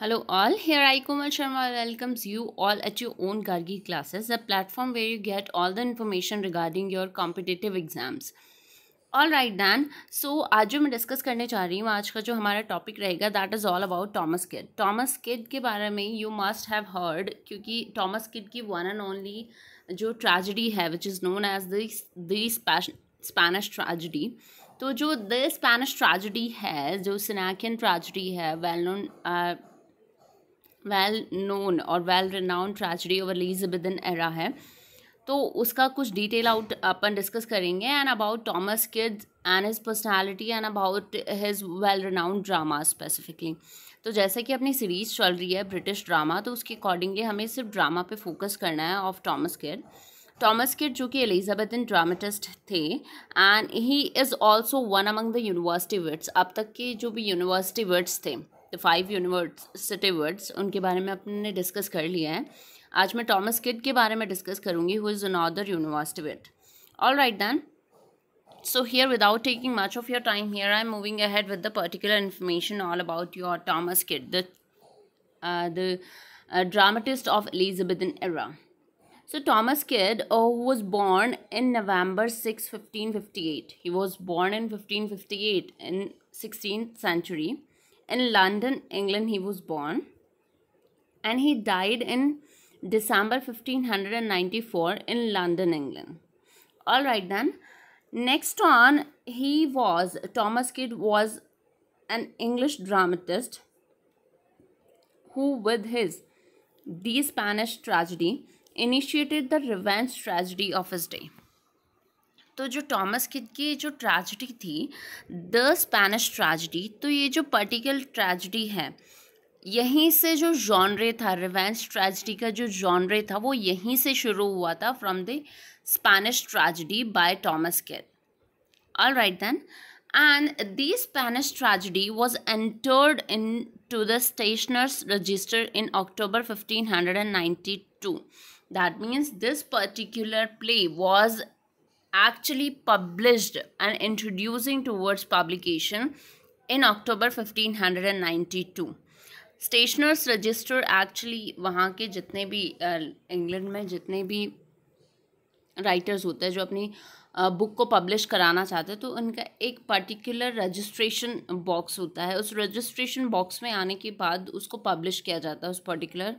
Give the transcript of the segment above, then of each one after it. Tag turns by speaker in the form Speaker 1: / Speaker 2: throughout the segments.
Speaker 1: Hello all here I Komal Sharma welcomes you all at your own Gargi classes the platform where you get all the information regarding your competitive exams all right then so आज जो मैं discuss करने चाह रही हूँ आज का जो हमारा टॉपिक रहेगा that is all about Thomas Kyd Thomas Kyd के बारे में यू मस्ट हैव हर्ड क्योंकि टॉमस किड की वन एंड ओनली जो ट्रेजडी है which is known as this Spanish tragedy तो जो द स्पेनिश ट्रेजडी है जो सिनेकियन ट्रेजडी है वेल नोन वेल नोन और well renowned tragedy of Elizabethan era है तो उसका कुछ डिटेल आउट अपन डिस्कस करेंगे and about Thomas Kyd and his personality and about his well renowned drama specifically तो जैसे कि अपनी सीरीज़ चल रही है ब्रिटिश ड्रामा तो उसके अकॉर्डिंगली हमें सिर्फ ड्रामा पे फोकस करना है of Thomas Kyd Thomas Kyd जो कि एलिजाबेथन ड्रामेटिस्ट थे and he is also one among the university wits अब तक के जो भी यूनिवर्सिटी विट्स थे द फाइव यूनिवर्स वर्ड्स उनके बारे में अपने डिस्कस कर लिया है आज मैं टॉमस किड के बारे में डिस्कस करूँगी who is another university wit all right then so here without taking much of your time here I am moving ahead with the particular information all about your Thomas Kyd the the dramatist of Elizabethan era so Thomas Kyd was born in November six fifteen fifty eight he was born in fifteen fifty eight in sixteen century in London, England, he was born. And he died in December 1594 in London, England. All right, then. Next on, he was, Thomas Kidd was an English dramatist who, with his The Spanish Tragedy, initiated the revenge tragedy of his day. तो जो Thomas Kyd की जो tragedy थी the Spanish tragedy तो ये जो particular tragedy है यहीं से जो जॉनरे था रिवेंस ट्रेजडी का जो जॉनरे था वो यहीं से शुरू हुआ था from the Spanish tragedy by Thomas Kyd all right then and the Spanish tragedy was entered into the stationers register in October fifteen hundred and ninety two that means this particular play was actually published and introducing towards publication in October 1592 stationers register actually वहाँ के जितने भी England में जितने भी writers होते हैं जो अपनी बुक को पब्लिश कराना चाहते हैं तो उनका एक पर्टिकुलर रजिस्ट्रेशन बॉक्स होता है उस रजिस्ट्रेशन बॉक्स में आने के बाद उसको पब्लिश किया जाता है उस पर्टिकुलर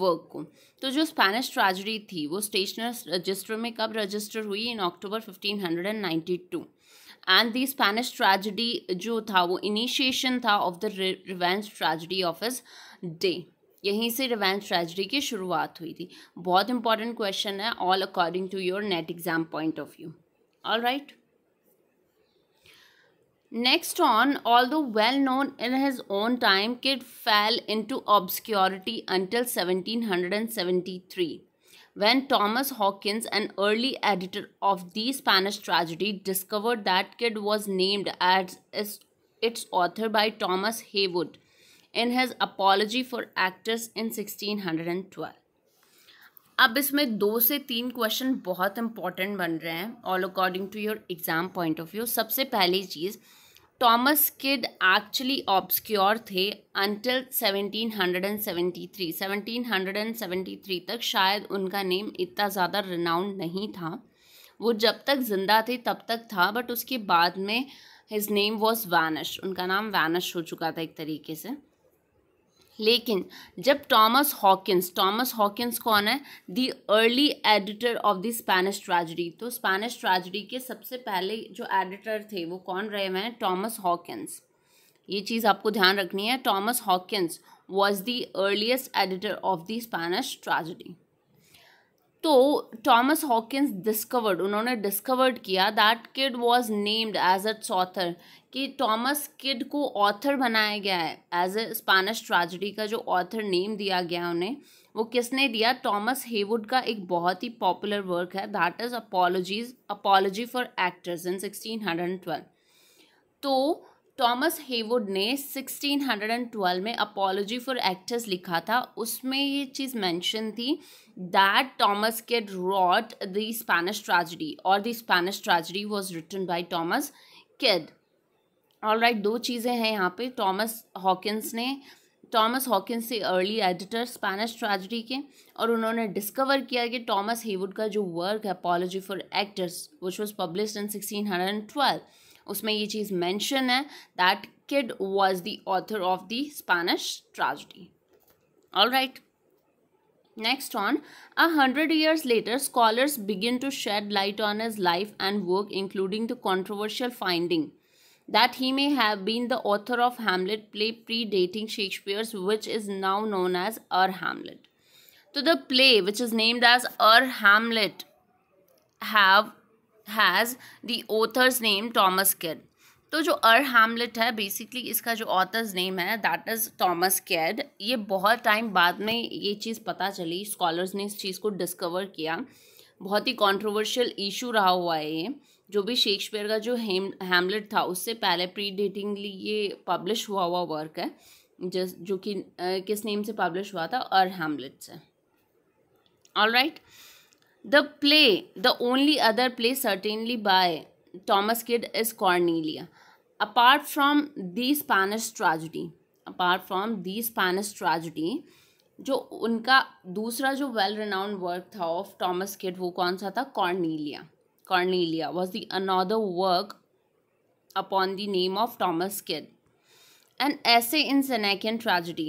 Speaker 1: वर्क को तो जो स्पेनिश ट्रेजडी थी वो स्टेशनर्स रजिस्टर में कब रजिस्टर हुई in October fifteen hundred and ninety two the Spanish tragedy जो था वो इनिशिएशन था of the revenge tragedy of his day यहीं से रिवेंज ट्रेजडी की शुरुआत हुई थी बहुत इंपॉर्टेंट क्वेश्चन है all according to your NET exam point of view all right Next on, although well known in his own time, Kidd fell into obscurity until 1773, when Thomas Hawkins, an early editor of the Spanish tragedy, discovered that Kidd was named as its author by Thomas Haywood in his Apology for Actors in 1612. अब इसमें दो से तीन question बहुत important बन रहे हैं all according to your exam point of view सबसे पहली चीज़ टॉमस किड एक्चुअली ऑब्सक्योर थे अनटिल 1773 1773 तक शायद उनका नेम इतना ज़्यादा रिनाउंड नहीं था वो जब तक जिंदा थे तब तक था बट उसके बाद में हिज नेम वॉज वैनश उनका नाम वैनश हो चुका था एक तरीके से लेकिन जब टॉमस हॉकिंस टॉमस हॉकिंस कौन है the early editor of the Spanish tragedy तो स्पेनिश ट्रेजडी के सबसे पहले जो एडिटर थे वो कौन रहे हुए हैं टॉमस हॉकिंस ये चीज़ आपको ध्यान रखनी है Thomas Hawkins was the earliest editor of the Spanish tragedy तो टॉमस हॉकिंस डिस्कवर्ड उन्होंने डिस्कवर्ड किया that Kyd was named as its author कि टॉमस किड को ऑथर बनाया गया है एज ए स्पैनिश ट्रेजिडी का जो ऑथर नेम दिया गया उन्हें वो किसने दिया टॉमस हेवुड का एक बहुत ही पॉपुलर वर्क है that is apologies apology for actors in sixteen hundred twelve तो टॉमस हेवुड ने 1612 में अपोलॉजी फॉर एक्टर्स लिखा था उसमें ये चीज़ मेंशन थी that Thomas Kyd wrote the Spanish tragedy और the Spanish tragedy was written by Thomas Kyd all right दो चीज़ें हैं यहाँ पे टॉमस हॉकिंस ने टॉमस हॉकिंस से अर्ली एडिटर स्पेनिश ट्रेजडी के और उन्होंने डिस्कवर किया कि टॉमस हेवुड का जो वर्क है apology for actors which was publish in sixteen hundred and twelve उसमें ये चीज़ मेंशन है that Kyd was the author of the Spanish tragedy all Next on, a hundred years later, scholars begin to shed light on his life and work, including the controversial finding that he may have been the author of Hamlet play predating Shakespeare's, which is now known as Ur Hamlet. So the play, which is named as Ur Hamlet, have has the author's name Thomas Kyd तो जो Ur Hamlet है basically इसका जो author's name है that is Thomas Kyd ये बहुत time बाद में ये चीज़ पता चली स्कॉलर्स ने इस चीज़ को डिस्कवर किया बहुत ही कॉन्ट्रोवर्शियल इशू रहा हुआ है ये जो भी शेक्सपियर का जो हेम हैमलेट था उससे पहले प्री डेटिंगली ये पब्लिश हुआ हुआ वर्क है जिस जो कि किस नेम से पब्लिश हुआ था अर हैमलेट से all right right? The play, the only other play certainly by Thomas Kidd is Cornelia. Apart from the Spanish tragedy, apart from the Spanish tragedy, जो उनका दूसरा जो वेल रिनाउंड वर्क था of Thomas Kyd वो कौन सा था Cornelia Cornelia was the another work upon the name of Thomas Kyd and essay in Senecan tragedy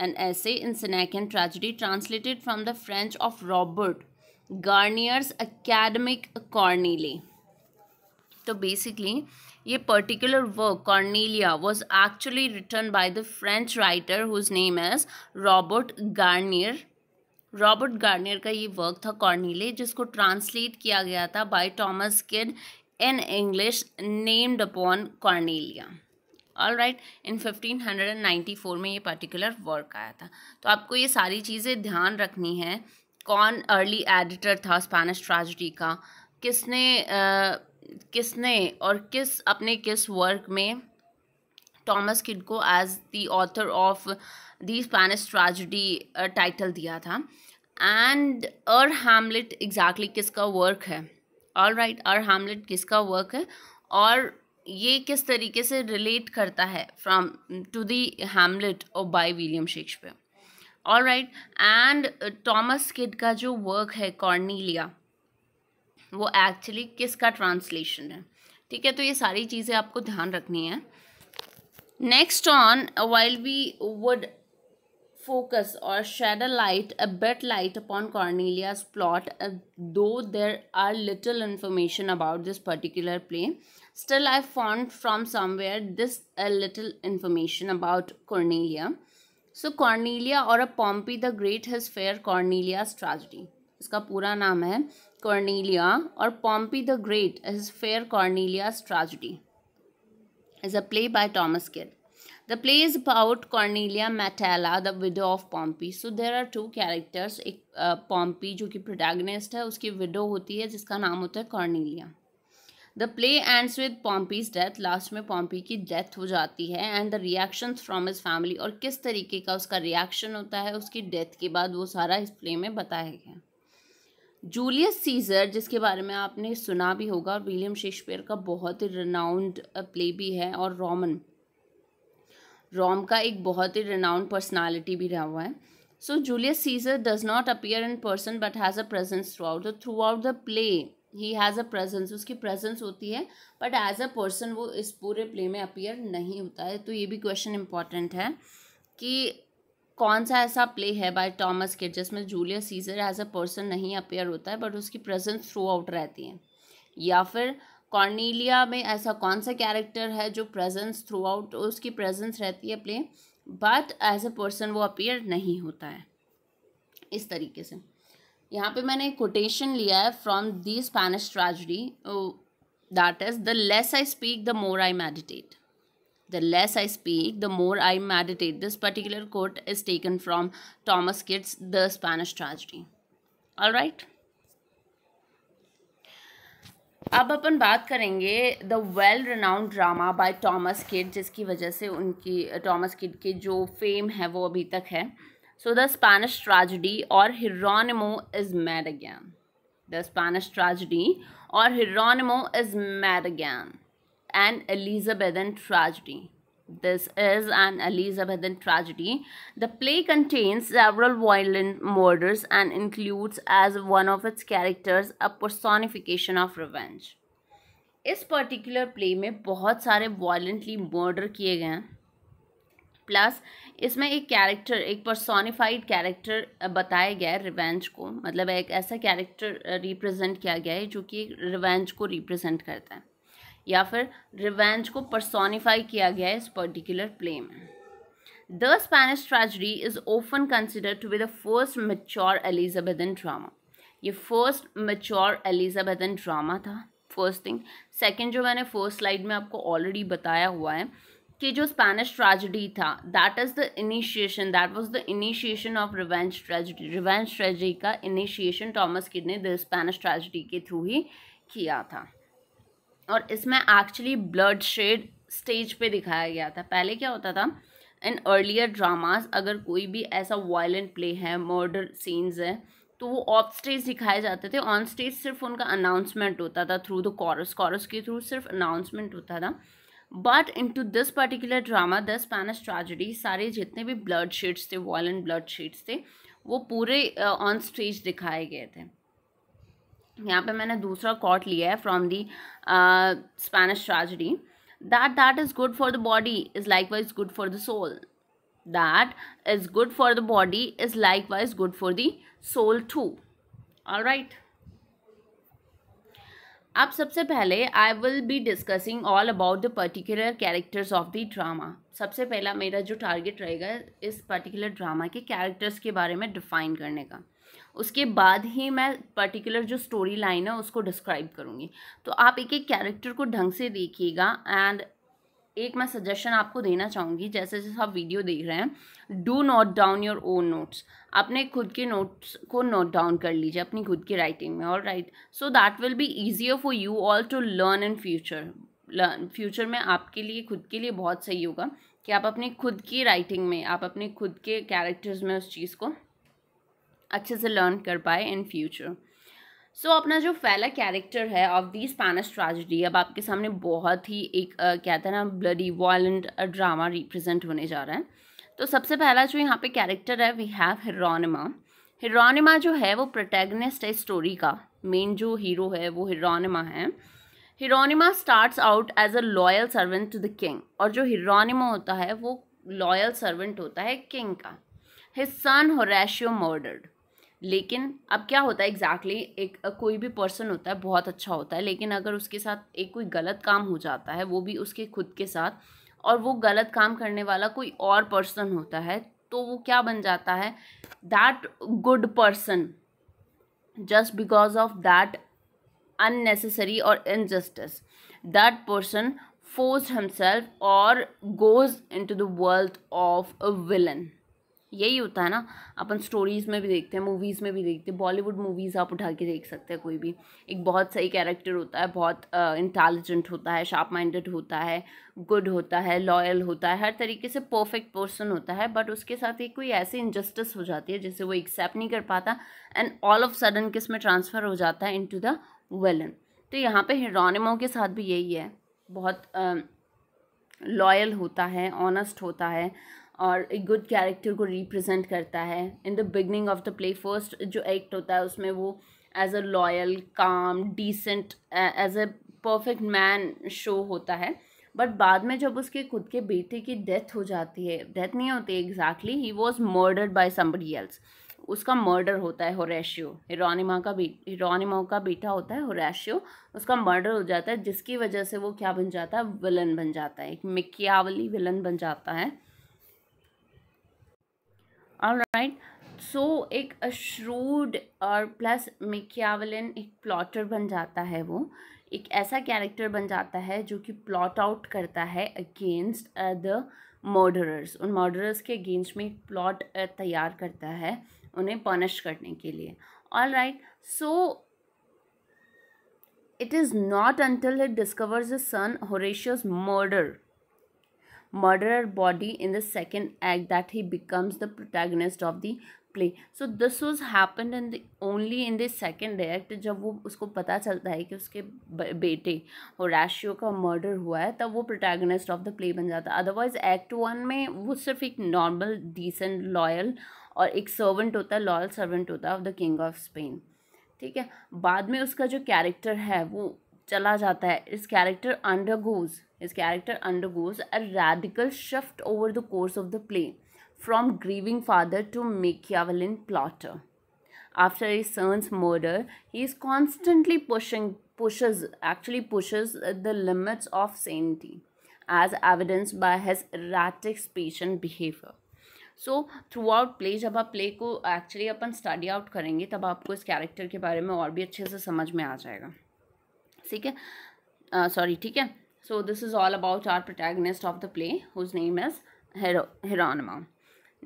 Speaker 1: and essay in Senecan tragedy translated from the French of Robert Garnier's academic Cornelie तो basically ये particular work Cornelia was actually written by the French writer whose name is Robert Garnier Robert Garnier का ये work था कॉर्नीले जिसको translate किया गया था by Thomas Kyd in English named upon Cornelia all right in fifteen hundred and ninety four में ये particular work आया था तो आपको ये सारी चीज़ें ध्यान रखनी है कौन अर्ली एडिटर था स्पेनिश ट्रेजडी का किसने आ, किसने और किस अपने किस वर्क में टॉमस किड को as the author of the Spanish tragedy title दिया था एंड अर हैमलेट एग्जैक्टली किसका वर्क है ऑल राइट अर हैमलेट किसका वर्क है और ये किस तरीके से रिलेट करता है फ्रॉम टू दी हैमलेट और by William Shakespeare all right and Thomas Kyd का जो वर्क है कॉर्नीलिया वो एक्चुअली किसका ट्रांसलेशन है ठीक है तो ये सारी चीज़ें आपको ध्यान रखनी है next on while we would focus और shed a light a bit light upon Cornelia plot though there are little information about this particular play still I found from somewhere this a little information about Cornelia so Cornelia or uh Pompey the Great his fair Cornelia tragedy इसका पूरा नाम है Cornelia or Pompey the Great his fair Cornelia tragedy is a play by Thomas किर the play is about Cornelia Metella the widow of Pompey so there are two characters एक Pompey uh, जो कि protagonist है उसकी window होती है जिसका नाम होता है Cornelia the play ends with Pompey's death last में पॉम्पी की डेथ हो जाती है and the reaction from his family और किस तरीके का उसका रिएक्शन होता है उसकी डेथ के बाद वो सारा इस प्ले में बताया गया जूलियस सीजर जिसके बारे में आपने सुना भी होगा और विलियम शेक्सपियर का बहुत ही रनाउंड प्ले भी है और रोमन रोम का एक बहुत ही रनाउंड पर्सनालिटी भी रहा हुआ है so Julius Caesar does not appear in person but has a presence throughout throughout the play he has a presence उसकी प्रेजेंस होती है बट एज अ पर्सन वो इस पूरे प्ले में अपीयर नहीं होता है तो ये भी क्वेश्चन इंपॉर्टेंट है कि कौन सा ऐसा प्ले है बाय टॉमस किट जिसमें Julius Caesar as a person नहीं अपेयर होता है बट उसकी प्रेजेंस थ्रू आउट रहती है या फिर कॉर्नीलिया में ऐसा कौन सा कैरेक्टर है जो प्रेजेंस थ्रू आउट उसकी प्रेजेंस रहती है play but as a person वो अपेयर नहीं होता है इस तरीके से यहाँ पे मैंने कोटेशन लिया है from the Spanish tragedy that is the less I speak the more I meditate the less I speak the more I meditate this particular quote is taken from Thomas kitts the Spanish tragedy all oh, right अब अपन बात करेंगे the well renowned drama by Thomas Kyd जिसकी वजह से उनकी Thomas Kyd की जो फेम है वो अभी तक है so the Spanish tragedy or Hieronimo is mad again the Spanish tragedy or Hieronimo is mad again and Elizabethan tragedy this is an Elizabethan tragedy the play contains several violent murders and includes as one of its characters a personification of revenge इस particular play में बहुत सारे violently murder किए गए हैं plus इसमें एक character एक पर्सोनिफाइड कैरेक्टर बताया गया है रिवेंज को मतलब एक ऐसा कैरेक्टर रिप्रेजेंट किया गया है जो कि रिवेंज को रिप्रेजेंट करता है या फिर रिवेंज को पर्सोनिफाई किया गया है इस पर्टिकुलर प्ले में the Spanish tragedy is often consider to be the first mature Elizabethan drama ये फर्स्ट मेच्योर एलिजाबेथन ड्रामा था फर्स्ट थिंग सेकेंड जो मैंने फर्स्ट स्लाइड में आपको ऑलरेडी बताया हुआ है कि जो स्पेनिश ट्रेजिडी था that is the initiation that was the initiation of revenge tragedy revenge tragedy का इनिशिएशन टॉमस किड ने द स्पेनिश ट्रेजिडी के थ्रू ही किया था और इसमें एक्चुअली ब्लड शेड स्टेज पे दिखाया गया था पहले क्या होता था इन अर्लियर ड्रामाज अगर कोई भी ऐसा वायलेंट प्ले है मर्डर सीन्स है तो वो ऑफ स्टेज दिखाए जाते थे ऑन स्टेज सिर्फ उनका अनाउंसमेंट होता था थ्रू द कॉरस कॉरस के थ्रू सिर्फ अनाउंसमेंट होता था but into this particular drama the Spanish tragedy सारे जितने भी ब्लड शीट्स थे वॉयेंट ब्लड शीट्स थे वो पूरे ऑन uh, स्टेज दिखाए गए थे यहाँ पे मैंने दूसरा कॉट लिया है from the Spanish tragedy that that is good for the body is likewise good for the soul that is good for the body is likewise good for the soul too all right अब सबसे पहले I will be discussing all about the particular characters of the drama सबसे पहला मेरा जो target रहेगा इस particular drama के कैरेक्टर्स के बारे में डिफाइन करने का उसके बाद ही मैं पर्टिकुलर जो स्टोरी लाइन है उसको डिस्क्राइब करूँगी तो आप एक एक कैरेक्टर को ढंग से देखिएगा एंड एक मैं सजेशन आपको देना चाहूँगी जैसे जैसे आप वीडियो देख रहे हैं do note down your own notes अपने खुद के नोट्स को नोट डाउन कर लीजिए अपनी खुद की राइटिंग में all right so that will be easier for you all to learn in future future में आपके लिए खुद के लिए बहुत सही होगा कि आप अपनी खुद की राइटिंग में आप अपने खुद के कैरेक्टर्स में उस चीज़ को अच्छे से लर्न कर पाए इन फ्यूचर सो so, अपना जो पहला कैरेक्टर है ऑफ दी स्पेनिश ट्रेजिडी अब आपके सामने बहुत ही एक कहते हैं ना ब्लडी वॉयेंट ड्रामा रिप्रेजेंट होने जा रहा है तो सबसे पहला जो यहाँ पे कैरेक्टर है वी हैव हिरोनिमा हिरोनिमा जो है वो प्रोटेगनिस्ट है स्टोरी का मेन जो हीरो है वो हिरोनिमा है Hieronimo starts out as a loyal servant to the king और जो हिरोनिमा होता है वो लॉयल सर्वेंट होता है किंग का हिस्सन सन होरेशियो मर्डर्ड लेकिन अब क्या होता है एग्जैक्टली exactly, एक कोई भी पर्सन होता है बहुत अच्छा होता है लेकिन अगर उसके साथ एक कोई गलत काम हो जाता है वो भी उसके खुद के साथ और वो गलत काम करने वाला कोई और पर्सन होता है तो वो क्या बन जाता है that good person just because of that और injustice that person force forced और goes into the world of a villain यही होता है ना अपन स्टोरीज़ में भी देखते हैं मूवीज़ में भी देखते हैं बॉलीवुड मूवीज़ आप उठा के देख सकते हैं कोई भी एक बहुत सही कैरेक्टर होता है बहुत इंटेलिजेंट uh, होता है शार्प माइंडेड होता है गुड होता है लॉयल होता है हर तरीके से परफेक्ट पर्सन होता है बट उसके साथ एक कोई ऐसी इनजस्टिस हो जाती है जिसे वो एक्सेप्ट नहीं कर पाता एंड ऑल ऑफ सडन किस में ट्रांसफ़र हो जाता है इन टू द वेलन तो यहाँ पर हिरोनिमो के साथ भी यही है बहुत लॉयल uh, होता है ऑनेस्ट होता है और एक गुड कैरेक्टर को रिप्रेजेंट करता है in the beginning of the play first जो एक्ट होता है उसमें वो as a loyal calm decent as a perfect man show होता है बट बाद में जब उसके खुद के बेटे की डेथ हो जाती है डेथ नहीं होती exactly he was murdered by somebody else उसका मर्डर होता है होरेशियो हिरोनिमा का बे हिरोनिमा का बेटा होता है होरेशियो उसका मर्डर हो जाता है जिसकी वजह से वो क्या बन जाता है विलन बन जाता है एक मिक्यावली विलन बन जाता है राइट सो एक अश्रूड और प्लस मिक्यावलिन एक प्लॉटर बन जाता है वो एक ऐसा कैरेक्टर बन जाता है जो कि प्लॉट आउट करता है अगेंस्ट द मर्डरर्स उन मर्डरर्स के अगेंस्ट में एक प्लॉट uh, तैयार करता है उन्हें पनिश करने के लिए all right so it is not until it discovers the son Horatio's murder murderer body in the second act that he becomes the protagonist of the play so this was happen in only in the second act जब वो उसको पता चलता है कि उसके बेटे और राशियो का मर्डर हुआ है तब वो प्रोटैगनिस्ट ऑफ द प्ले बन जाता है अदरवाइज एक्ट वन में वो सिर्फ एक नॉर्मल डिसेंट लॉयल और एक सर्वेंट होता है लॉयल सर्वेंट होता है of the king of Spain ठीक है बाद में उसका जो कैरेक्टर है वो चला जाता है इस कैरेक्टर अंडरगोज इस character undergoes a radical shift over the course of the play from grieving father to Machiavellian plotter after his son's murder he is constantly pushing pushes actually pushes the limits of sanity as evidence by his erratic स्पेशन behaviour so throughout play जब आप play को actually अपन study out करेंगे तब आपको इस character के बारे में और भी अच्छे से समझ में आ जाएगा ठीक uh, sorry. Sorry so this is all about our protagonist of the play whose name is Her Hieronima.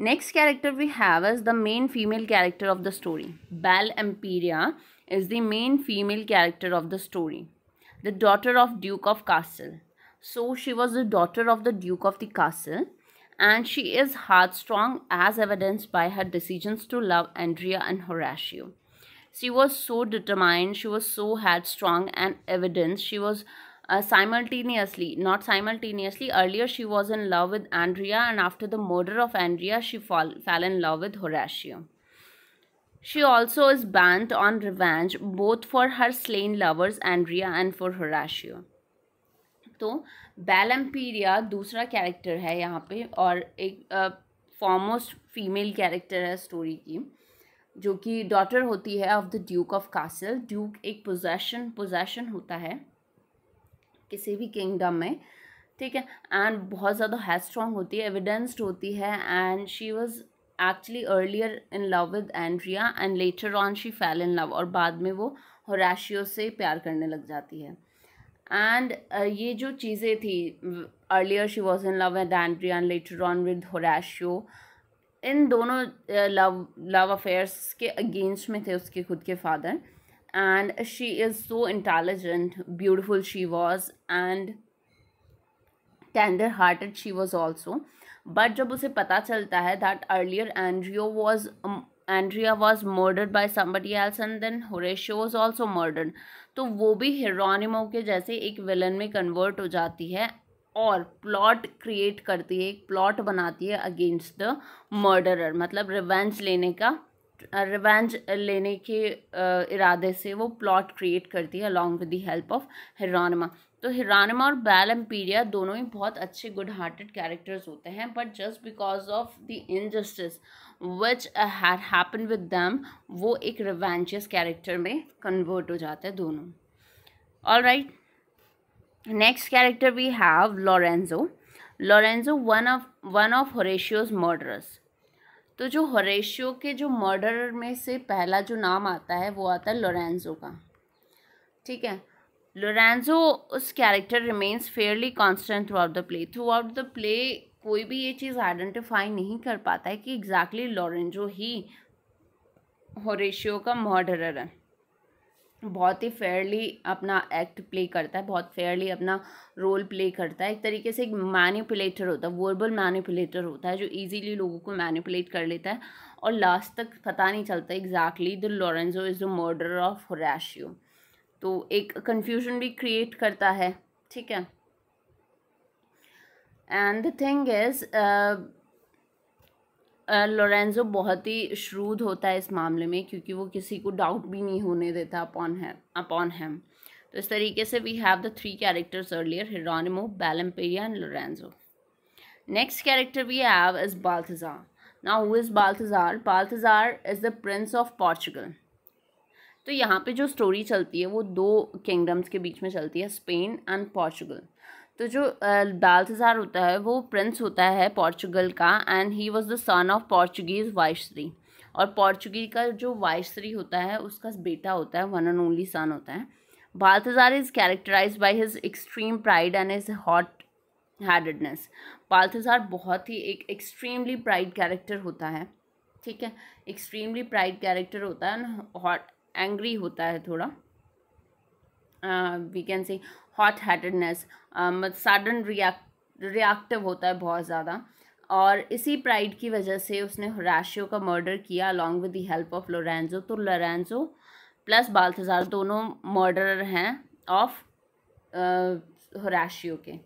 Speaker 1: Next character we have is the main female character of the story. Belle Emperia is the main female character of the story. The daughter of Duke of Castle. So she was the daughter of the Duke of the Castle and she is heartstrong as evidenced by her decisions to love Andrea and Horatio. She was so determined, she was so headstrong and evidence She was uh, simultaneously, not simultaneously, earlier she was in love with Andrea and after the murder of Andrea, she fall, fell in love with Horatio. She also is bent on revenge both for her slain lovers Andrea and for Horatio. तो बैलम्पीरिया दूसरा character है यहाँ पे और एक foremost female character है story की जो कि डॉटर होती है of the duke of Castile duke एक पोजेशन पोजेशन होता है किसी भी किंगडम में ठीक है एंड बहुत ज़्यादा है स्ट्रॉन्ग होती है एविडेंस्ड होती है and she was actually earlier in love with Andrea and later on she fell in love और बाद में वो होराशियो से प्यार करने लग जाती है एंड uh, ये जो चीज़ें थी earlier she was in love with Andrea and later on with Horatio in दोनों लव लव अफेयर्स के अगेंस्ट में थे उसके खुद के father and she is so intelligent beautiful she was and tender hearted she was also but जब उसे पता चलता है that earlier Andrea was Andrea was murdered by somebody else and then Horatio was also murdered तो वो भी हिरोनिमो के जैसे एक विलन में कन्वर्ट हो जाती है और प्लॉट क्रिएट करती है एक प्लॉट बनाती है अगेंस्ट द मर्डरर मतलब रिवेंज लेने का रिवेंज लेने के इरादे से वो प्लॉट क्रिएट करती है along with the help of Hieronimo तो हिरानमा और बैल एम्पीरिया दोनों ही बहुत अच्छे गुड हार्टेड कैरेक्टर्स होते हैं but just because of the injustice which had happen with them वो एक रिवेंजियस कैरेक्टर में कन्वर्ट हो जाते हैं दोनों all right right. next character we have lorenzo lorenzo one of one of horatio's murderers तो जो होरेशियो के जो मर्डर में से पहला जो नाम आता है वो आता है लोरेंजो का ठीक है लोरेंजो उस character remains fairly constant throughout the play throughout the play कोई भी ये चीज़ आइडेंटिफाई नहीं कर पाता है कि एग्जैक्टली exactly लोरेंजो ही होरेशियो का मर्डरर है बहुत ही फेयरली अपना एक्ट प्ले करता है बहुत फेयरली अपना रोल प्ले करता है एक तरीके से एक मैनिपुलेटर होता है वर्बल मैनिपुलेटर होता है जो इजीली लोगों को मैनिपुलेट कर लेता है और लास्ट तक पता नहीं चलता exactly the Lorenzo is the murder of Horatio तो एक कन्फ्यूजन भी क्रिएट करता है ठीक है and the thing is Lorenzo बहुत ही श्रूद होता है इस मामले में क्योंकि वो किसी को डाउट भी नहीं होने देता अपॉन है अपॉन हैम तो इस तरीके से we have the three characters earlier Hieronimo Belimperia and Lorenzo next character we have is Balthazar now who is Balthazar Balthazar is the prince of Portugal तो यहाँ पे जो स्टोरी चलती है वो दो किंगडम्स के बीच में चलती है स्पेन एंड पॉर्चुगल तो जो बालथजार होता है वो प्रिंस होता है पोर्चुगल का and he was the son of Portuguese viceroy और पोर्चुगी का जो वाइश्री होता है उसका बेटा होता है वन एंड ओनली सन होता है Balthazar is characterize by his extreme pride and is hot headedness Balthazar बहुत ही एक एक्सट्रीमली प्राइड कैरेक्टर होता है ठीक है एक्सट्रीमली प्राइड कैरेक्टर होता है एंड हॉट एंग्री होता है थोड़ा we can see hot headedness sudden react reactive होता है बहुत ज़्यादा और इसी प्राइड की वजह से उसने हराशियो का मर्डर किया along with the help of Lorenzo तो लोरेंजो प्लस बाल्थजार दोनों मर्डरर हैं ऑफ हराशियो uh, के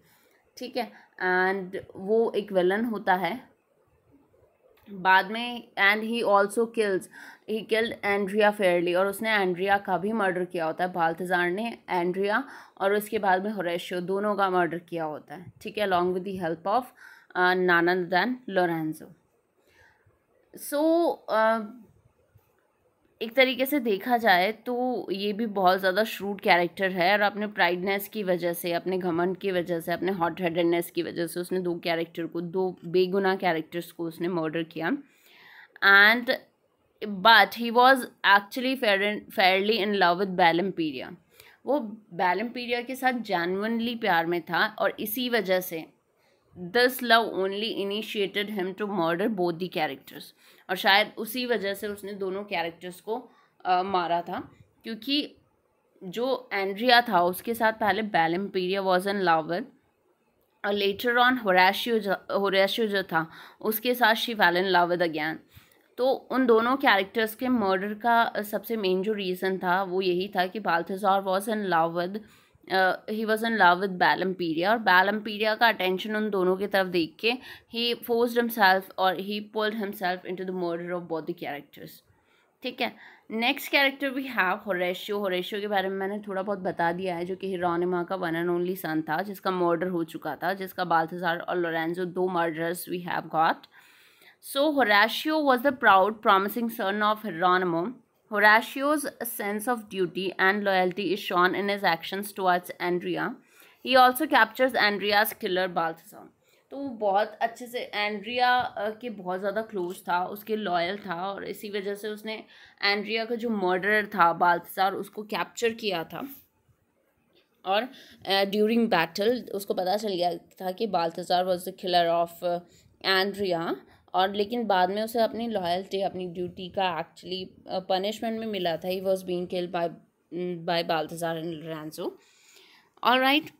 Speaker 1: ठीक है एंड वो एक विलन होता है बाद में and he also kills he killed Andrea fairly और उसने एंड्रिया का भी मर्डर किया होता है बाल्तजार ने एंड्रिया और उसके बाद में होरेशियो दोनों का मर्डर किया होता है ठीक है along with the help of नानंद एंड लोरेंजो सो एक तरीके से देखा जाए तो ये भी बहुत ज़्यादा श्रूड कैरेक्टर है और अपने प्राइडनेस की वजह से अपने घमंड की वजह से अपने हॉट हेडेडनेस की वजह से उसने दो कैरेक्टर को दो बेगुना कैरेक्टर्स को उसने मर्डर किया and but he was actually fairly in love with Belimperia वो बैलम्पीरिया के साथ जानवनली प्यार में था और इसी वजह से this love only initiated him to murder both the characters और शायद उसी वजह से उसने दोनों कैरेक्टर्स को आ, मारा था क्योंकि जो एंड्रिया था उसके साथ पहले बैलम्पीरिया वॉज एन लावर और लेटर ऑन होरेशियो होरेशियो जो था उसके साथ she fell in love again तो उन दोनों कैरेक्टर्स के मर्डर का सबसे मेन जो रीज़न था वो यही था कि Balthazar was in love with he was in love with Imperia और एम्पीरिया का अटेंशन उन दोनों की तरफ देख के ही फोर्स्ड हिमसेल्फ और he pulled himself to the murder of both the characters ठीक है next character we have Horatio Horatio के बारे में मैंने थोड़ा बहुत बता दिया है जो कि हिरोनिमा का वन एंड ओनली सन था जिसका मर्डर हो चुका था जिसका बाल्थजार और लोरेंजो दो murders we have got so Horatio was the proud promising son of Hieronimo Horatio's sense of duty and loyalty is shown in his actions towards Andrea. He also captures Andrea's killer Balthazar. तो वो बहुत अच्छे से Andrea के बहुत ज़्यादा close था उसके लॉयल था और इसी वजह से उसने एंड्रिया का जो मर्डर था बालसार उसको कैप्चर किया था और ड्यूरिंग बैटल उसको पता चल गया था कि Balthazar was the killer of Andrea और लेकिन बाद में उसे अपनी लॉयल्टी अपनी ड्यूटी का एक्चुअली पनिशमेंट में मिला था he was being killed by by Balthazar and Lorenzo all right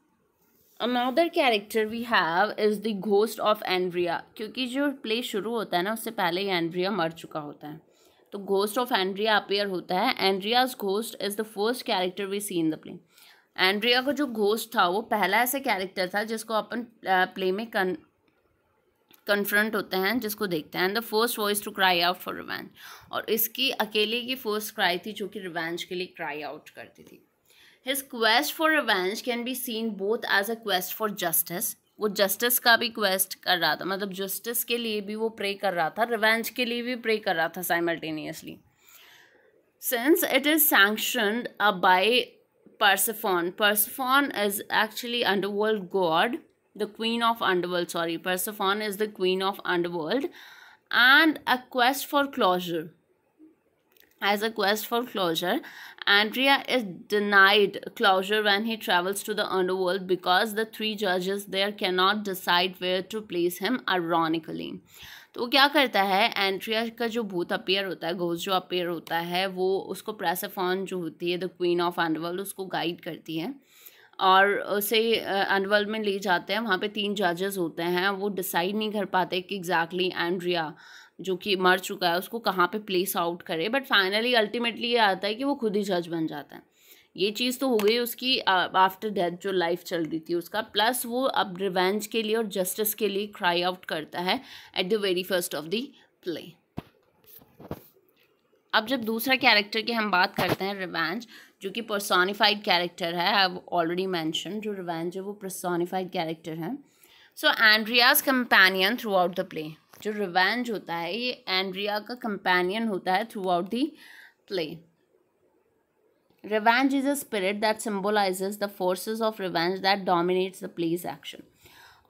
Speaker 1: another character we have is the ghost of Andrea क्योंकि जो प्ले शुरू होता है ना उससे पहले ही एंड्रिया मर चुका होता है तो घोस्ट ऑफ एंड्रिया अपेयर होता है Andrea's ghost is the first character we see in the play Andrea का जो घोस्ट था वो पहला ऐसा कैरेक्टर था जिसको अपन प्ले में कन कन्फ्रंट होते हैं जिसको देखते हैं and the first voice to cry out for revenge और इसकी अकेले की फर्स्ट क्राई थी जो कि रिवेंज के लिए क्राई आउट करती थी his quest for revenge can be seen both as a quest for justice वो जस्टिस का भी क्वेस्ट कर रहा था मतलब जस्टिस के लिए भी वो प्रे कर रहा था रिवेंज के लिए भी प्रे कर रहा था simultaneously since it is sanction by Persephone Persephone is actually underworld god the queen of underworld sorry persephone is the queen of underworld and a quest for closure as a quest for closure andrea is denied closure when he travels to the underworld because the three judges there cannot decide where to place him ironically तो वो क्या करता है एंट्रिया का जो भूत appear होता है घोष जो अपेयर होता है वो उसको प्रेसेफॉन जो होती है द क्वीन ऑफ एंडवर्ल्ड उसको गाइड करती है और उसे एंडवल में ले जाते हैं वहाँ पे तीन जजेस होते हैं वो डिसाइड नहीं कर पाते कि एग्जैक्टली exactly एंड्रिया जो कि मर चुका है उसको कहाँ पे प्लेस आउट करे बट फाइनली अल्टीमेटली ये आता है कि वो खुद ही जज बन जाता है ये चीज़ तो हो गई उसकी आफ्टर डेथ जो लाइफ चल रही थी उसका प्लस वो अब रिवेंज के लिए और जस्टिस के लिए क्राई आउट करता है at the very first of the play अब जब दूसरा कैरेक्टर की हम बात करते हैं रिवेंज जो कि पर्सोनिफाइड कैरेक्टर है आई ऑलरेडी मैंशन जो रिवेंज है वो पर्सोनिफाइड कैरेक्टर है so Andrea's companion throughout the play जो रिवेंज होता है ये एंड्रिया का कंपेनियन होता है throughout the play revenge is a spirit that symbolize the forces of revenge that dominates the play's action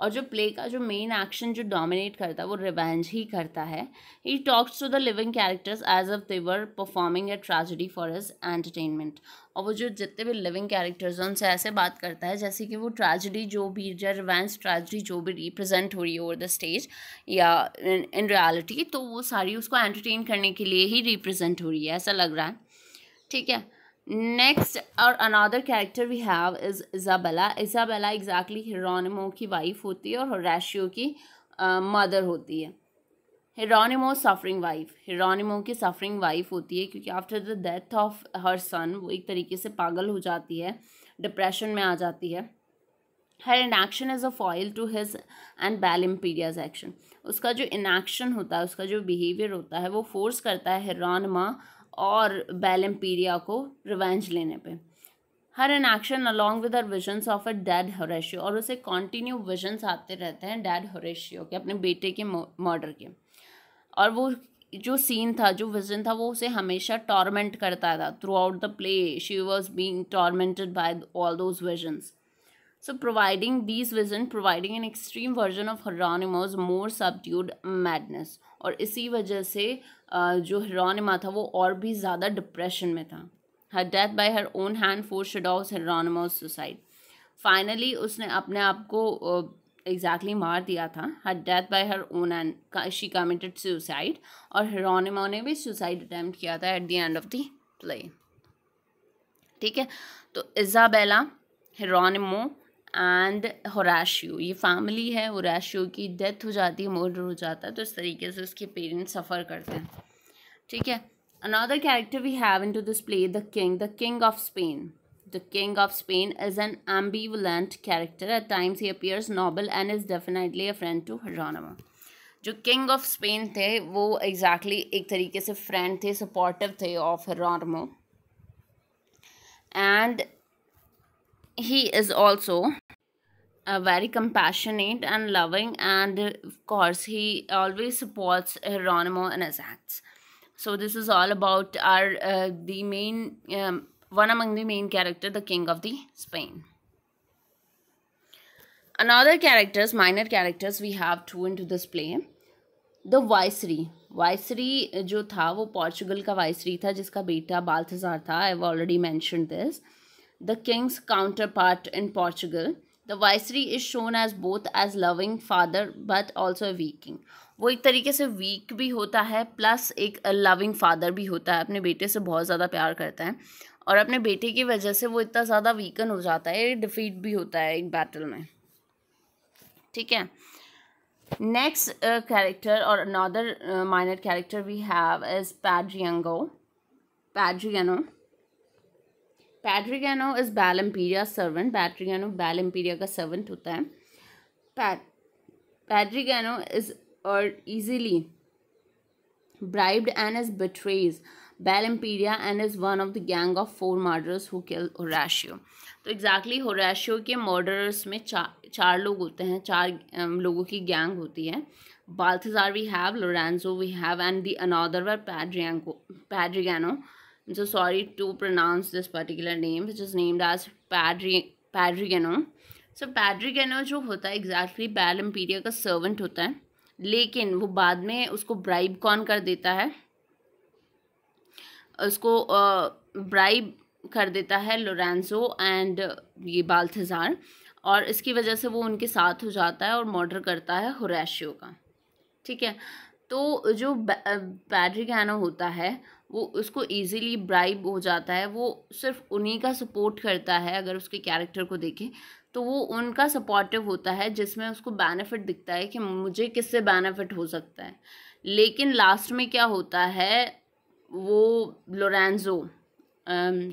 Speaker 1: और जो प्ले का जो मेन एक्शन जो डोमिनेट करता है वो रिवेंज ही करता है he talks to the living characters as of they were performing a tragedy for his entertainment और वो जो जितने भी लिविंग कैरेक्टर्स हैं उनसे ऐसे बात करता है जैसे कि वो ट्रेजिडी जो भी या रिवेंज ट्रेजिडी जो भी रिप्रेजेंट हो रही है ओवर द स्टेज या इन रियलिटी तो वो सारी उसको एंटरटेन करने के लिए ही रिप्रेजेंट हो रही है ऐसा लग रहा है ठीक है नेक्स्ट और another character we have is Isabella Isabella exactly Hieronimo की वाइफ होती है और रैशियो की मदर uh, होती है हिरोनिमो सफरिंग वाइफ हिरोनिमो की सफरिंग वाइफ होती है क्योंकि after the death of her son वो एक तरीके से पागल हो जाती है डिप्रेशन में आ जाती है her inaction is a foil to his and Belimperia's action उसका जो इनएक्शन होता है उसका जो बिहेवियर होता है वो फोर्स करता है हिरानमा और एम्पीरिया को रिवेंज लेने पे her inaction along with her visions of a dead Horatio और उसे कॉन्टिन्यू विजन्स आते रहते हैं डैड होरेशियो के अपने बेटे के मर्डर के और वो जो सीन था जो विजन था वो उसे हमेशा टॉर्मेंट करता था throughout the play she was being tormented by all those visions so providing these vision providing an extreme version of Hieronymo's more subdued madness और इसी वजह से जो हिरानमा था वो और भी ज़्यादा डिप्रेशन में था her death by her own hand foreshadows Hieronimo suicide finally उसने अपने आप को एग्जैक्टली मार दिया था her death by her own and she committed suicide और हिरोनिमा ने भी सुसाइड अटैम्प्ट किया था at the end of the play ठीक है तो इजाबेला हिरानिमो एंड होराशियो ये फैमिली है होराशियो की डेथ हो जाती है मर्डर हो जाता है तो इस तरीके से उसके पेरेंट्स सफ़र करते हैं ठीक है another character we have into this play the king the king of Spain the king of Spain is an ambivalent character at times he appears noble and is definitely a friend to Hieronimo जो king of Spain थे वो exactly exactly एक तरीके से friend थे supportive थे of Hieronimo and he is also uh, very compassionate and loving and of course he always supports Hieronymo in his acts. So this is all about our uh, the main um, one among the main character the king of the Spain. Another characters minor characters we have two into this play. the viceroy viceroy uh, जो था वो Portugal का वाइसरी था जिसका बेटा Balthazar था I have already mentioned this the king's counterpart the viceroy is shown as both as loving father but also weak king वो एक तरीके से वीक भी होता है प्लस एक लविंग फादर भी होता है अपने बेटे से बहुत ज़्यादा प्यार करता है और अपने बेटे की वजह से वो इतना ज़्यादा वीकन हो जाता है डिफीट भी होता है एक बैटल में ठीक है नेक्स्ट कैरेक्टर uh, और another minor character we have is Pedringano Pedringano Pedringano is Bel Imperia servant पैट्रिकैनो बैल एम्पीरिया का सर्वेंट होता है पैट्रिकैनो इज और easily bribed and is betrays Bel Imperia and is one of the gang of four murderers who kill Horatio तो exactly exactly, होराशियो के murders में चार चार लोग होते हैं चार लोगों की गैंग होती है Balthazar we have Lorenzo we have and the another वर Pedringano Pedringano I'm so sorry to pronounce this particular name which is named as Padri Padrigano. So Pedringano जो होता है एग्जैक्टली बैल एम्पीरिया का सर्वेंट होता है लेकिन वो बाद में उसको ब्राइब कौन कर देता है उसको ब्राइब कर देता है लोरेंसो एंड ये बाल्थजार और इसकी वजह से वो उनके साथ हो जाता है और मर्डर करता है हुरैशियो का ठीक है तो जो पैड्रिगैनो होता है वो उसको ईजिली ब्राइब हो जाता है वो सिर्फ उन्हीं का सपोर्ट करता है अगर उसके कैरेक्टर को देखें तो वो उनका सपोर्टिव होता है जिसमें उसको बेनिफिट दिखता है कि मुझे किससे बेनिफिट हो सकता है लेकिन लास्ट में क्या होता है वो लोरेंजो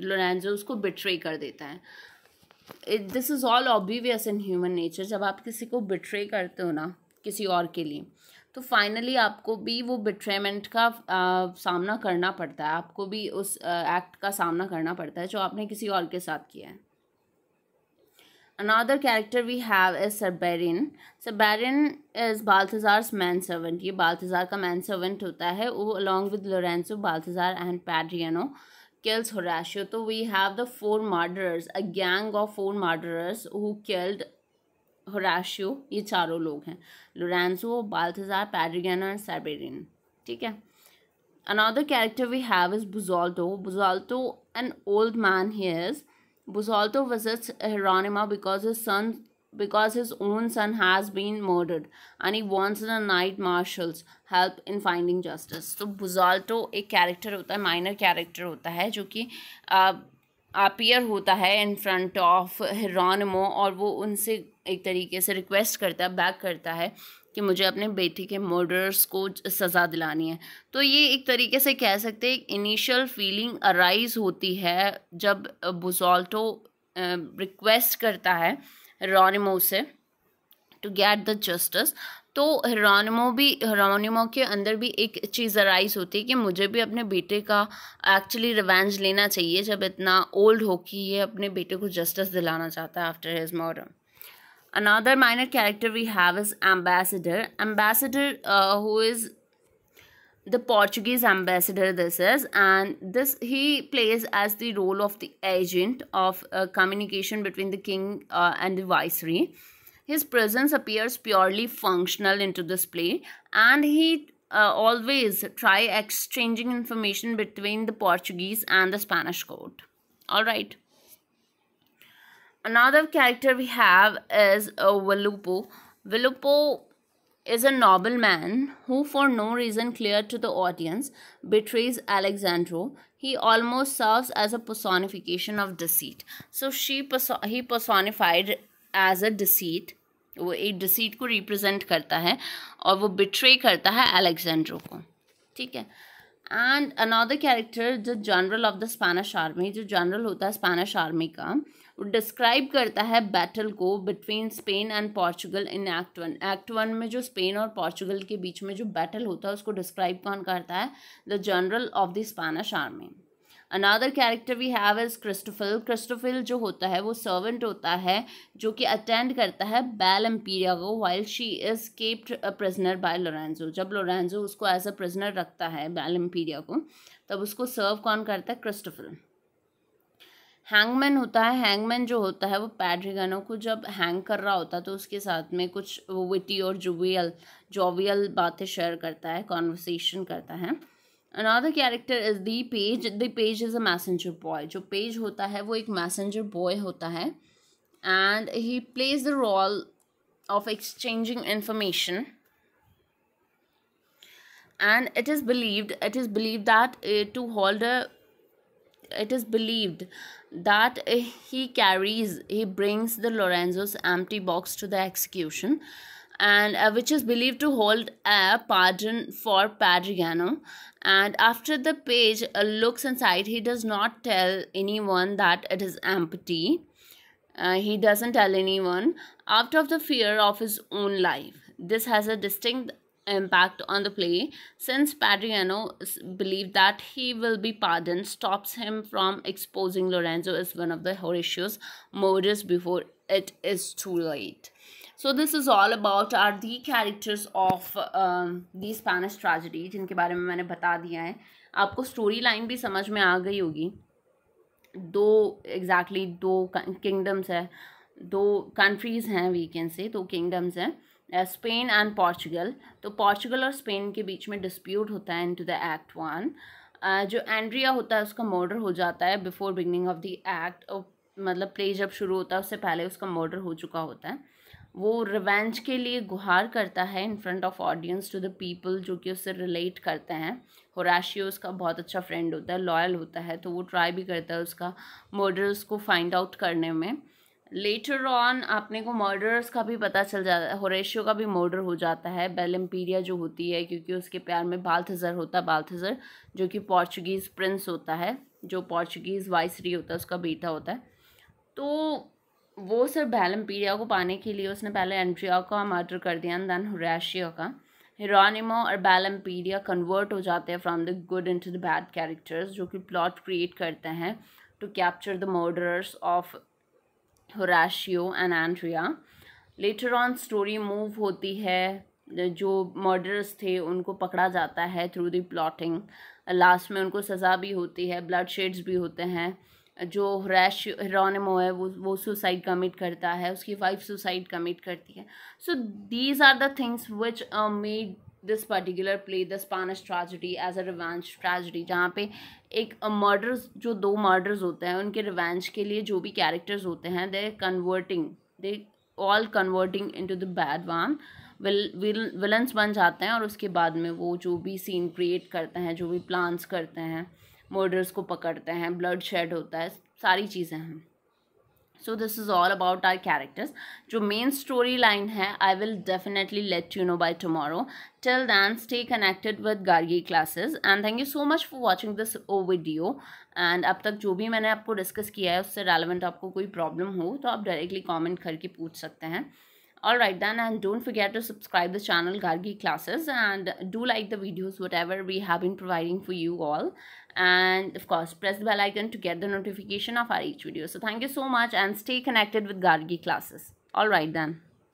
Speaker 1: लोरेंजो उसको बिट्रे कर देता है this is all obvious in human nature जब आप किसी को बिट्रे करते हो ना किसी और के लिए तो फाइनली आपको भी वो बिट्रेमेंट का आ, सामना करना पड़ता है आपको भी उस एक्ट का सामना करना पड़ता है जो आपने किसी और के साथ किया है another character we have as is sir Serberine is Balthazar's man servant ये बालथजार का मैन सर्वेंट होता है वो along with Lorenzo Balthazar and Pedringano kills हो तो we have the four murderers a gang of four murderers who killed Horatio ये चारों लोग हैं लोरेंजो बाल्थजार पैड्रिगाना एंड सैबेरिन ठीक है another character we have is Bazulto Bazulto an old man he is Bazulto visits Hieronimo because his son because his own son has been murdered and he wants the knight marshal's help in finding justice तो Bazulto एक character होता है minor character होता है जो कि uh, appear होता है इन फ्रंट ऑफ हिरानमो और वो उनसे एक तरीके से रिक्वेस्ट करता है बैक करता है कि मुझे अपने बेटी के मर्डर्स को सज़ा दिलानी है तो ये एक तरीके से कह सकते हैं इनिशियल फीलिंग अराइज होती है जब बुजॉल्टो रिक्वेस्ट करता है रॉनिमो से टू गेट द जस्टिस तो हिरानमो भी हिरानमो के अंदर भी एक चीज़ अराइज होती है कि मुझे भी अपने बेटे का एक्चुअली रिवेंज लेना चाहिए जब इतना ओल्ड हो कि ये अपने बेटे को जस्टिस दिलाना चाहता है after his murder another minor character we have is ambassador ambassador who is the portuguese ambassador this is and this he plays as the role of the agent of uh, communication between the king uh, and the viceroy His presence appears purely functional into this play and he uh, always try exchanging information between the Portuguese and the Spanish court. Alright. Another character we have is uh, Villupo. Villupo is a nobleman who for no reason clear to the audience betrays Alexandro. He almost serves as a personification of deceit. So she he personified as a deceit वो एक deceit को represent करता है और वो betray करता है अलेक्जेंड्रो को ठीक है एंड अनदर कैरेक्टर जो general of the Spanish army जो जनरल होता है स्पेनिश आर्मी का वो डिस्क्राइब करता है बैटल को between Spain and Portugal in act one act one में जो स्पेन और पॉर्चुगल के बीच में जो बैटल होता है उसको डिस्क्राइब कौन करता है the general of the Spanish army another character we have is Christophil Christophil जो होता है वो सर्वेंट होता है जो कि अटेंड करता है बैल एम्पीरिया को while she is kept prisoner by Lorenzo जब लोरेंजो उसको एज अ प्रिजनर रखता है बैल एम्पीरिया को तब उसको सर्व कौन करता है क्रिस्टोफिल हैंगमैन होता है हैंगमैन जो होता है वो पैड्रिगनो को जब हैंग कर रहा होता है तो उसके साथ में कुछ विटी और जुवियल जोवियल बातें शेयर करता है कॉन्वर्सेशन करता है another character is the page the page is a messenger boy जो पेज होता है वो एक मैसेंजर बॉय होता है and he plays the role of exchanging information and it is believed it is believe that to hold it is believed that he carries he brings the Lorenzo's empty box to the execution and uh, which is believed to hold a pardon for Padriano. And after the page uh, looks inside, he does not tell anyone that it is empty. Uh, he doesn't tell anyone out of the fear of his own life. This has a distinct impact on the play since Padriano believed that he will be pardoned stops him from exposing Lorenzo as one of the Horatio's murders before it is too late. So this is all about are the characters of the Spanish tragedy जिनके बारे में मैंने बता दिया है आपको story line भी समझ में आ गई होगी दो एग्जैक्टली exactly दो किंगडम्स है दो कंट्रीज़ हैं वी कैन से दो किंगडम्स हैं स्पेन एंड पोर्चुगल तो पोर्चुगल और स्पेन के बीच में डिस्प्यूट होता है into the act one जो एंड्रिया होता है उसका मर्डर हो जाता है before beginning of the act मतलब प्ले जब शुरू होता है उससे पहले उसका मर्डर हो चुका होता है वो रिवेंज के लिए गुहार करता है in front of audience to the people जो कि उससे रिलेट करते हैं होराशियो उसका बहुत अच्छा फ्रेंड होता है लॉयल होता है तो वो ट्राई भी करता है उसका मर्डर्स को फाइंड आउट करने में लेटर ऑन आपने को मर्डर्स का भी पता चल जाता है होरेशियो का भी मर्डर हो जाता है बेल एम्पीरिया जो होती है क्योंकि उसके प्यार में बाल्थजर होता है बाल्थजर जो कि पॉर्चुगीज़ प्रिंस होता है जो पॉर्चुगीज़ वाइसरी होता है उसका बेटा होता है तो वो सर बैलम्पीरिया को पाने के लिए उसने पहले एंड्रिया का मर्डर कर दिया एंड देन हुरैशिया का हिरानिमो और बैलम्पीरिया कन्वर्ट हो जाते हैं from the good into the bad characters जो कि प्लॉट क्रिएट करते हैं to capture the murderers of Horatio and Andrea later on story move होती है जो मर्डर्स थे उनको पकड़ा जाता है थ्रू द प्लॉटिंग लास्ट में उनको सज़ा भी होती है ब्लड शेड्स भी होते हैं जो रैश हिरोनमो है वो वो सुसाइड कमिट करता है उसकी वाइफ सुसाइड कमिट करती है so these are the things which made this particular play the Spanish tragedy as a revenge tragedy जहाँ पे एक मर्डर्स uh, जो दो मर्डर्स होते हैं उनके रिवेंज के लिए जो भी कैरेक्टर्स होते हैं they converting they all converting into the bad one villains बन जाते हैं और उसके बाद में वो जो भी सीन क्रिएट करते हैं जो भी प्लान्स करते हैं मर्डर्स को पकड़ते हैं ब्लड शेड होता है सारी चीज़ें हैं so this is all about are characters जो मेन स्टोरी लाइन है I will definitely let you know by tomorrow till then stay connected with Gargi classes and thank you so much for watching this oh video and अब तक जो भी मैंने आपको discuss किया है उससे रेलिवेंट आपको कोई प्रॉब्लम हो तो आप डायरेक्टली कॉमेंट करके पूछ सकते हैं Alright then and don't forget to subscribe the channel Gargi Classes and do like the videos whatever we have been providing for you all and of course press the bell icon to get the notification of our each video. So thank you so much and stay connected with Gargi Classes. Alright then.